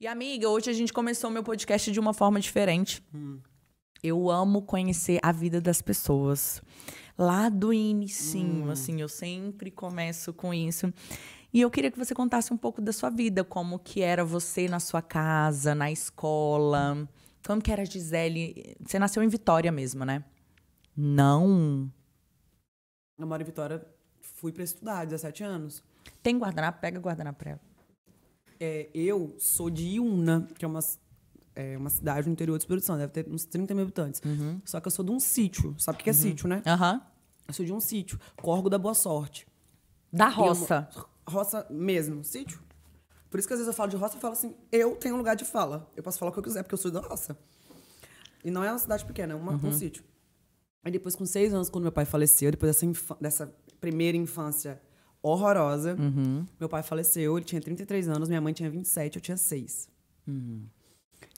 E amiga, hoje a gente começou meu podcast de uma forma diferente. Hum. Eu amo conhecer a vida das pessoas. Lá do início, hum. assim, eu sempre começo com isso. E eu queria que você contasse um pouco da sua vida, como que era você na sua casa, na escola, como que era a Gisele. Você nasceu em Vitória mesmo, né? Não. Eu moro em Vitória, fui para estudar, 17 anos. Tem guardanapo? Pega guardanapo pra ela. É, eu sou de Iuna, que é uma, é uma cidade no interior do Espírito Santo, deve ter uns 30 mil habitantes. Uhum. Só que eu sou de um sítio. Sabe o que é uhum. sítio, né? Uhum. Eu sou de um sítio, Corgo da Boa Sorte. Da roça. Eu, roça mesmo, sítio. Por isso que às vezes eu falo de roça e falo assim, eu tenho um lugar de fala. Eu posso falar o que eu quiser, porque eu sou da roça. E não é uma cidade pequena, é uma, uhum. um sítio. Aí depois, com seis anos, quando meu pai faleceu, depois dessa, dessa primeira infância horrorosa. Uhum. Meu pai faleceu, ele tinha 33 anos, minha mãe tinha 27, eu tinha 6. Uhum.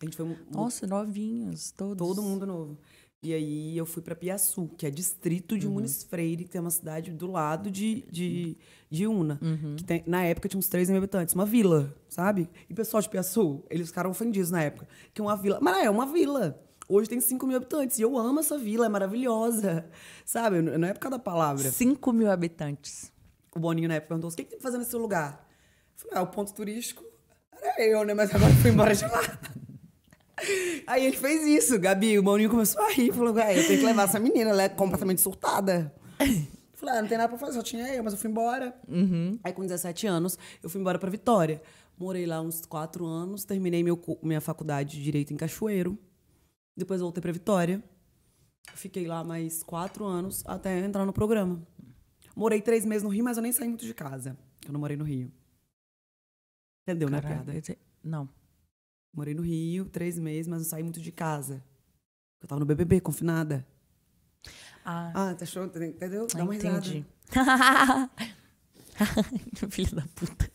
A gente foi um, Nossa, novinhos, todos. Todo mundo novo. E aí eu fui para Piaçu, que é distrito de uhum. Muniz Freire, que é uma cidade do lado de, de, de Una. Uhum. Que tem, na época tinha uns 3 mil habitantes, uma vila, sabe? E o pessoal de Piaçu, eles ficaram ofendidos na época. Que é uma vila. Mas é uma vila. Hoje tem 5 mil habitantes. E eu amo essa vila, é maravilhosa. Sabe? Não é por causa da palavra. 5 mil habitantes o Boninho na época perguntou o que, que tem que fazer nesse lugar? Eu falei, ah, o ponto turístico era eu, né? Mas agora eu fui embora de lá. Aí ele fez isso, Gabi. O Boninho começou a rir, falou, eu tenho que levar essa menina, ela é completamente surtada. Eu falei, ah, não tem nada pra fazer, só tinha eu, mas eu fui embora. Uhum. Aí com 17 anos, eu fui embora pra Vitória. Morei lá uns quatro anos, terminei meu, minha faculdade de Direito em Cachoeiro. Depois voltei pra Vitória. Fiquei lá mais quatro anos até entrar no programa. Morei três meses no Rio, mas eu nem saí muito de casa. Eu não morei no Rio. Entendeu, né, Caralho, né, piada? Não. Morei no Rio três meses, mas não saí muito de casa. Eu tava no BBB, confinada. Ah, ah tá show, entendeu? Dá uma entendi. risada. Filho da puta.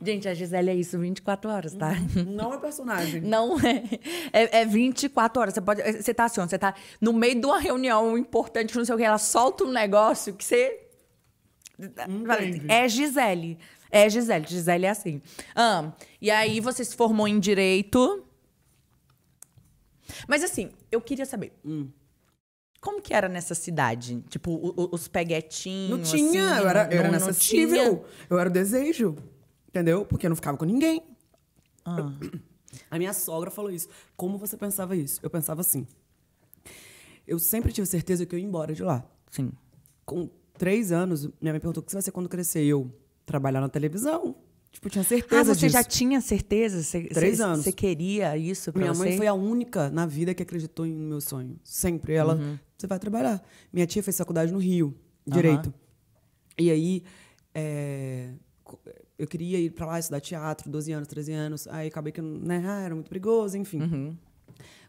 Gente, a Gisele é isso 24 horas, tá? Não é personagem. Não é. É, é 24 horas. Você pode. É, você tá assim, ó, você tá no meio de uma reunião importante, não sei o que, ela solta um negócio que você. Entende. É Gisele. É Gisele. Gisele é assim. Ah, e aí você se formou em direito. Mas assim, eu queria saber. Hum. Como que era nessa cidade? Tipo, os peguetinhos. Não tinha, assim, eu era, eu não, não, Tinha. Eu era o desejo. Entendeu? Porque eu não ficava com ninguém. Ah. A minha sogra falou isso. Como você pensava isso? Eu pensava assim. Eu sempre tive certeza que eu ia embora de lá. Sim. Com três anos, minha mãe perguntou o que vai ser quando crescer. Eu trabalhar na televisão. Tipo, tinha certeza ah, você disso. já tinha certeza? Cê, Três cê, anos. Você queria isso pra Minha você? mãe foi a única na vida que acreditou no meu sonho. Sempre. Ela, uhum. você uhum. vai trabalhar. Minha tia fez faculdade no Rio, direito. Uhum. E aí, é, eu queria ir para lá estudar teatro, 12 anos, 13 anos. Aí acabei que né, ah, era muito perigoso, enfim. Uhum.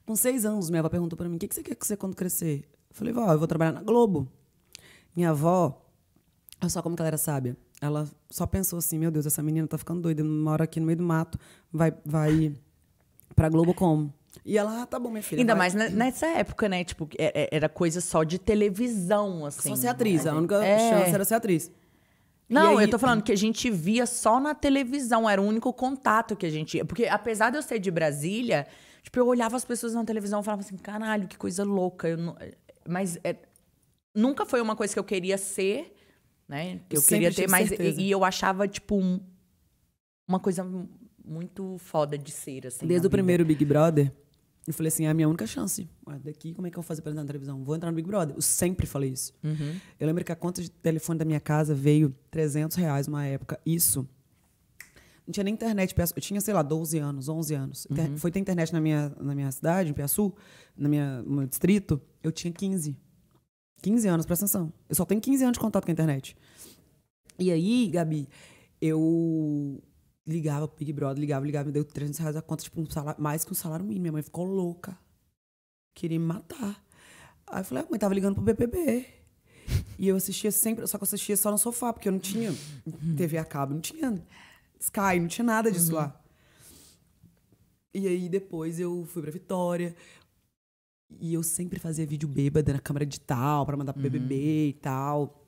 Com seis anos, minha avó perguntou para mim: o que, que você quer você quando crescer? Eu falei: vó, eu vou trabalhar na Globo. Minha avó, olha só como que ela era sábia. Ela só pensou assim: meu Deus, essa menina tá ficando doida, mora aqui no meio do mato, vai, vai pra Globo como? E ela, ah, tá bom, minha filha. Ainda vai. mais nessa época, né? Tipo, é, é, era coisa só de televisão, assim. Só ser atriz, né? a única é. chance era ser atriz. Não, aí... eu tô falando que a gente via só na televisão, era o único contato que a gente ia. Porque apesar de eu ser de Brasília, tipo, eu olhava as pessoas na televisão e falava assim, caralho, que coisa louca. Não... Eh, mas é... nunca foi uma coisa que eu queria ser, né? Eu, eu queria ter, mais E, e, eu achava, tipo, um... uma coisa muito foda de ser, assim. Desde o vida. primeiro Big Brother? Eu falei assim, é a minha única chance. daqui, como é que eu vou fazer para entrar na televisão? Vou entrar no Big Brother. Eu sempre falei isso. Uhum. Eu lembro que a conta de telefone da minha casa veio 300 reais uma época. Isso. Não tinha nem internet. Eu tinha, sei lá, 12 anos, 11 anos. Uhum. Foi ter internet na minha, na minha cidade, em Piaçu, na minha, no meu distrito. Eu tinha 15. 15 anos, presta atenção. Eu só tenho 15 anos de contato com a internet. E aí, Gabi, eu ligava pro Big Brother, ligava, ligava, me deu 300 reais a conta, tipo, um salário, mais que um salário mínimo. Minha mãe ficou louca. Queria me matar. Aí eu falei, a ah, mãe, tava ligando pro BBB. E eu assistia sempre, só que eu assistia só no sofá, porque eu não tinha TV a cabo, não tinha Sky, não tinha nada disso uhum. lá. E aí depois eu fui pra Vitória. E eu sempre fazia vídeo bêbada na câmera tal para mandar pro uhum. BBB e tal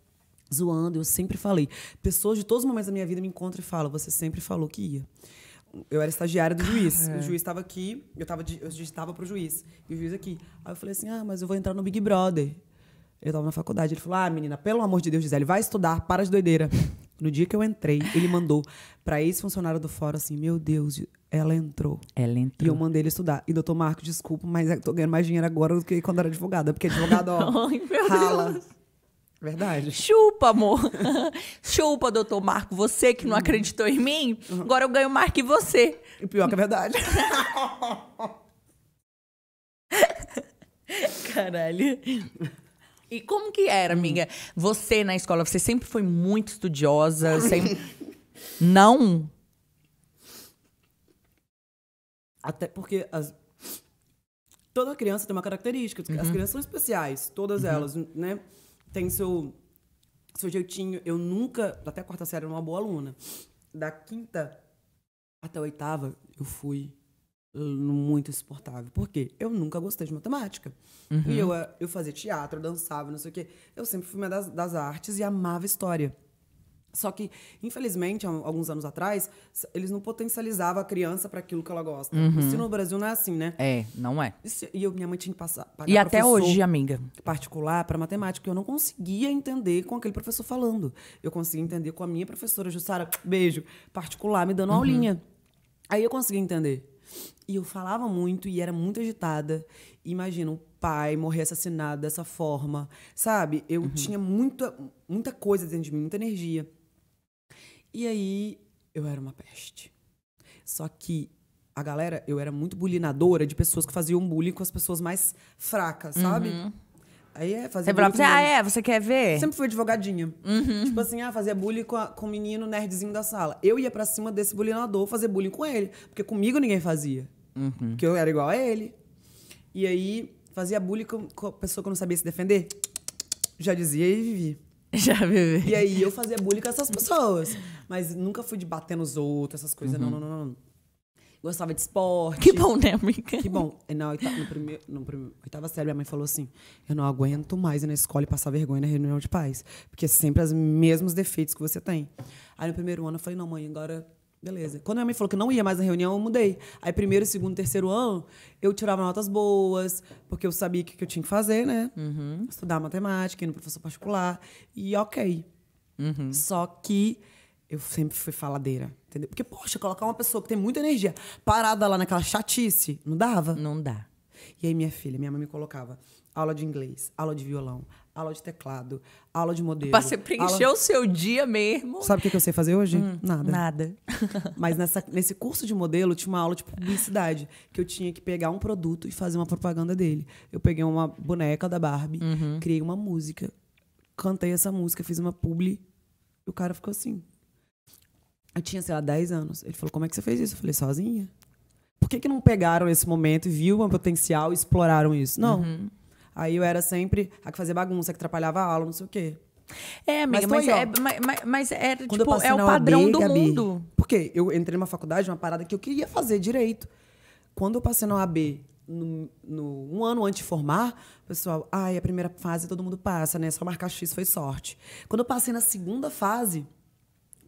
zoando, eu sempre falei. Pessoas de todos os momentos da minha vida me encontram e falam: você sempre falou que ia. Eu era estagiária do juiz. O juiz estava aqui, eu, estava, eu digitava para o juiz. E o juiz aqui. Aí eu falei assim: ah, mas eu vou entrar no Big Brother. Eu estava na faculdade. Ele falou: ah, menina, pelo amor de Deus, Gisele, vai estudar, para de doideira. No dia que eu entrei, ele mandou para ex-funcionário do fórum assim: Meu Deus, ela entrou. Ela entrou. E eu mandei ele estudar. E doutor Marco, desculpa, mas é eu tô ganhando mais dinheiro agora do que quando era advogada, porque advogado, ó, Ai, meu rala. Deus. Verdade. Chupa, amor. Chupa, doutor Marco, você que não uhum. acreditou em mim, uhum. agora eu ganho mais que você. E pior que é verdade. Caralho. E como que era, hum. amiga? Você na escola, você sempre foi muito estudiosa, sempre... Não? Até porque as... toda criança tem uma característica. As uhum. crianças são especiais, todas uhum. elas, né? tem seu, seu jeitinho. Eu nunca, até a quarta série, eu era uma boa aluna. Da quinta até a oitava, eu fui muito insuportável. Por quê? Eu nunca gostei de matemática. Uhum. E eu, eu fazia teatro, eu dançava, não sei o quê. Eu sempre fui uma das, das artes e amava história. Só que, infelizmente, alguns anos atrás, eles não potencializavam a criança para aquilo que ela gosta. Uhum. ensino no Brasil não é assim, né? É, não é. E eu, minha mãe tinha que passar. e até hoje, amiga. Particular para matemática, eu não conseguia entender com aquele professor falando. Eu conseguia entender com a minha professora, Jussara, beijo, particular, me dando uhum. aulinha. Aí eu conseguia entender. E eu falava muito e era muito agitada. Imagina, um pai morrer assassinado dessa forma, sabe? Eu uhum. tinha muita, muita coisa dentro de mim, muita energia. E aí eu era uma peste. Só que a galera, eu era muito bulinadora de pessoas que faziam bullying com as pessoas mais fracas, sabe? Uhum. Aí é, fazia. Você assim, ah, é, você quer ver? Sempre fui advogadinha. Uhum. Tipo assim, ah, fazia bullying com, a, com o menino nerdzinho da sala. Eu ia para cima desse bulinador fazer bullying com ele. Porque comigo ninguém fazia. Uhum. Porque eu era igual a ele. E aí, fazia bullying com, com a pessoa que não sabia se defender. Já dizia e vivi. Já vivi. E aí eu fazia bullying com essas pessoas. Mas nunca fui de bater nos outros, essas coisas. Uhum. Não, não, não, não. Gostava de esporte. Que bom, né, amiga? Que bom. É, na oitava, no primeiro, no primeiro, oitava série, minha mãe falou assim: eu não aguento mais ir na escola e passar vergonha na reunião de pais. Porque é sempre os mesmos defeitos que você tem. Aí no primeiro ano eu falei, não, mãe, agora Beleza. Quando a minha mãe falou que não ia mais na reunião, eu mudei. Aí, primeiro, segundo, terceiro ano, eu tirava notas boas, porque eu sabia o que, que eu tinha que fazer, né? Uhum. Estudar matemática, ir no professor particular. E ok. Uhum. Só que eu sempre fui faladeira, entendeu? Porque, poxa, colocar uma pessoa que tem muita energia parada lá naquela chatice, não dava? Não dá. E aí, minha filha, minha mãe me colocava aula de inglês, aula de violão, aula de teclado, aula de modelo. Pra você preencher aula... o seu dia mesmo. Sabe o que eu sei fazer hoje? Hum, nada. Nada. Mas nessa, nesse curso de modelo tinha uma aula de publicidade, que eu tinha que pegar um produto e fazer uma propaganda dele. Eu peguei uma boneca da Barbie, uhum. criei uma música, cantei essa música, fiz uma publi, e o cara ficou assim. Eu tinha, sei lá, 10 anos. Ele falou: Como é que você fez isso? Eu falei: Sozinha. Por que, que não pegaram esse momento e viu um potencial e exploraram isso? Não. Uhum. Aí eu era sempre a que fazia bagunça, a que atrapalhava a aula, não sei o quê. É, amiga, mas, é, mas, é, mas, mas, mas é, tipo, é o padrão do Gabi, mundo. quê? eu entrei numa faculdade, uma parada que eu queria fazer direito. Quando eu passei na OAB, no, no, um ano antes de formar, pessoal, ai, a primeira fase todo mundo passa, né? Só marcar X foi sorte. Quando eu passei na segunda fase,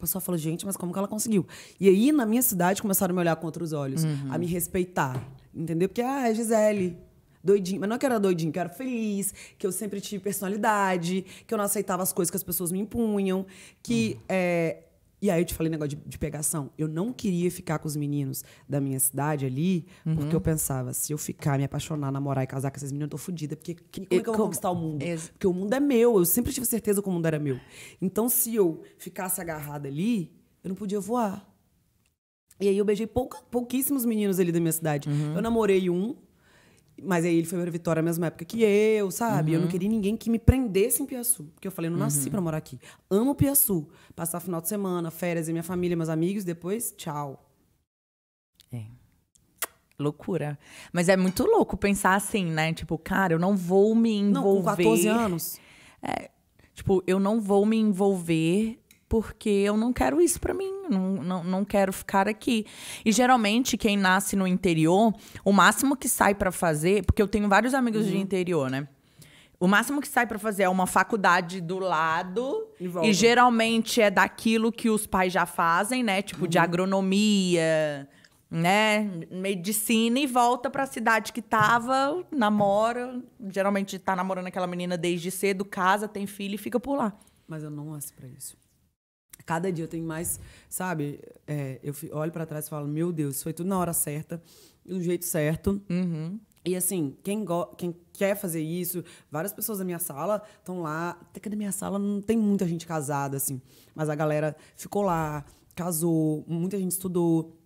pessoal falou, gente, mas como que ela conseguiu? E aí, na minha cidade, começaram a me olhar com outros olhos, uhum. a me uhum. respeitar. Entendeu? Porque, ah, é Gisele. Doidinho. Mas não é que eu era doidinho, que eu era feliz, que eu sempre tive personalidade, que eu não aceitava as coisas que as pessoas me impunham, que. Uhum. É, e aí eu te falei negócio de, de, pegação. Eu não queria ficar com os meninos da minha cidade ali, uhum. porque eu pensava, se eu ficar, me apaixonar, namorar e casar com esses meninos, eu tô fodida. Porque como é que eu vou conquistar o mundo? Porque o mundo é meu. Eu sempre tive certeza que o mundo era meu. Então, se eu ficasse agarrada ali, eu não podia voar. E aí eu beijei pouca, pouquíssimos meninos ali da minha cidade. Uhum. Eu namorei um, mas aí ele foi pra Vitória na mesma época que eu, sabe? Uhum. Eu não uhum. queria ninguém que me prendesse em Piaçu. Porque eu falei, eu não nasci uhum. pra morar aqui. Amo Piaçu. Passar final de semana, férias e minha família, meus amigos, depois, tchau. É. Loucura. Mas é muito louco pensar assim, né? Tipo, cara, eu não vou me envolver. Não, com 14 anos. É, tipo, eu não vou me envolver porque eu não quero isso pra mim não, não, não quero ficar aqui. E geralmente, quem nasce no interior, o máximo que sai para fazer, porque eu tenho vários amigos uhum. de interior, né? O máximo que sai para fazer é uma faculdade do lado. E, e, geralmente é daquilo que os pais já fazem, né? Tipo, uhum. de agronomia, né? Medicina e volta para a cidade que tava, namora. Geralmente tá namorando aquela menina desde cedo, casa, tem filho e fica por lá. Mas eu não nasci pra isso. Cada dia eu tenho mais, sabe? É, eu olho para trás e falo, meu Deus, foi tudo na hora certa, do jeito certo. Uhum. E assim, quem, quem quer fazer isso, várias pessoas da minha sala estão lá. Até que da minha sala não tem muita gente casada, assim. Mas a galera ficou lá, casou, muita gente estudou.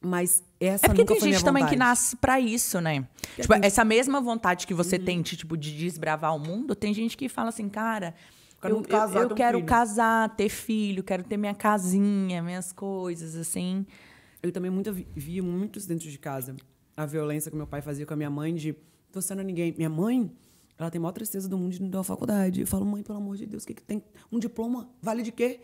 Mas essa é porque nunca tem gente também que nasce para isso, né? tipo, gente... É essa mesma vontade que você uhum. tem de, tipo, de desbravar o mundo, tem gente que fala assim, cara, Quero eu, casar, eu, eu quero casar, ter filho, quero ter minha casinha, minhas coisas, assim. Eu também muito vi, vi muitos dentro de casa a violência que meu pai fazia com a minha mãe de você não é ninguém. Minha mãe, ela tem a maior tristeza do mundo de não dar uma faculdade. Eu falo, mãe, pelo amor de Deus, o que, que tem? Um diploma vale de quê?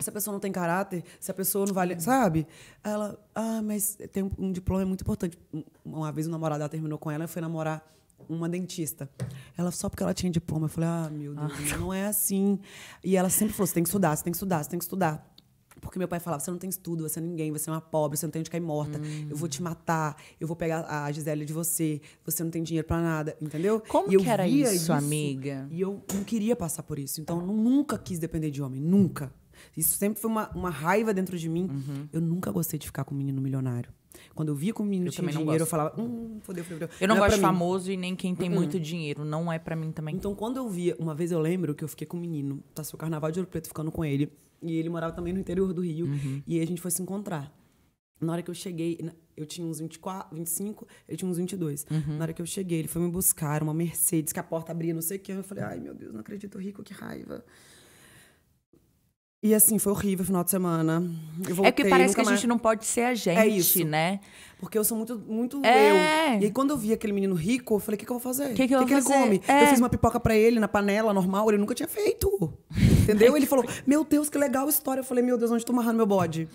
Se a pessoa não tem caráter, se a pessoa não vale. Sabe? Ela, ah, mas tem um, um diploma é muito importante. Uma vez o namorado dela terminou com ela, foi namorar uma dentista. Ela, só porque ela tinha diploma. Eu falei, ah, meu ah, Deus, ah. não é assim. E ela sempre falou: você tem que estudar, você tem que estudar, você tem que estudar. Porque meu pai falava: você não tem estudo, você é ninguém, você é uma pobre, você não tem onde cair morta, hum. eu vou te hum. matar, eu vou pegar a Gisele de você, você não tem dinheiro para nada, entendeu? Como que era isso, isso, amiga? E eu não queria passar por isso. Então, eu nunca quis depender de homem, nunca. Isso sempre foi uma, uma raiva dentro de mim. Uhum. Eu nunca gostei de ficar com um menino milionário. Quando eu via com o menino eu tinha dinheiro, gosto. eu falava, hum, fodeu, fodeu. Eu não, não é gosto é de famoso e nem quem tem hum. muito dinheiro. Não é para mim também. Então, quando eu via, uma vez eu lembro que eu fiquei com um menino, passou tá, o carnaval de Ouro Preto ficando com ele. E ele morava também no interior do Rio. Uhum. E a gente foi se encontrar. Na hora que eu cheguei, eu tinha uns 24, 25, ele tinha uns 22. Uhum. Na hora que eu cheguei, ele foi me buscar, uma Mercedes, que a porta abria, não sei o quê. Eu falei, ai meu Deus, não acredito, rico, que raiva. E assim, foi horrível o final de semana. Eu é voltei, é que parece que a mais... gente não pode ser a é gente, é isso. né? Porque eu sou muito, muito é. eu. E aí, quando eu vi aquele menino rico, eu falei, o que, que eu vou fazer? O que, que, que, que ele come? É. Eu fiz uma pipoca para ele na panela normal, ele nunca tinha feito. Entendeu? ele falou, meu Deus, que legal a história. Eu falei, meu Deus, onde tô amarrando meu bode?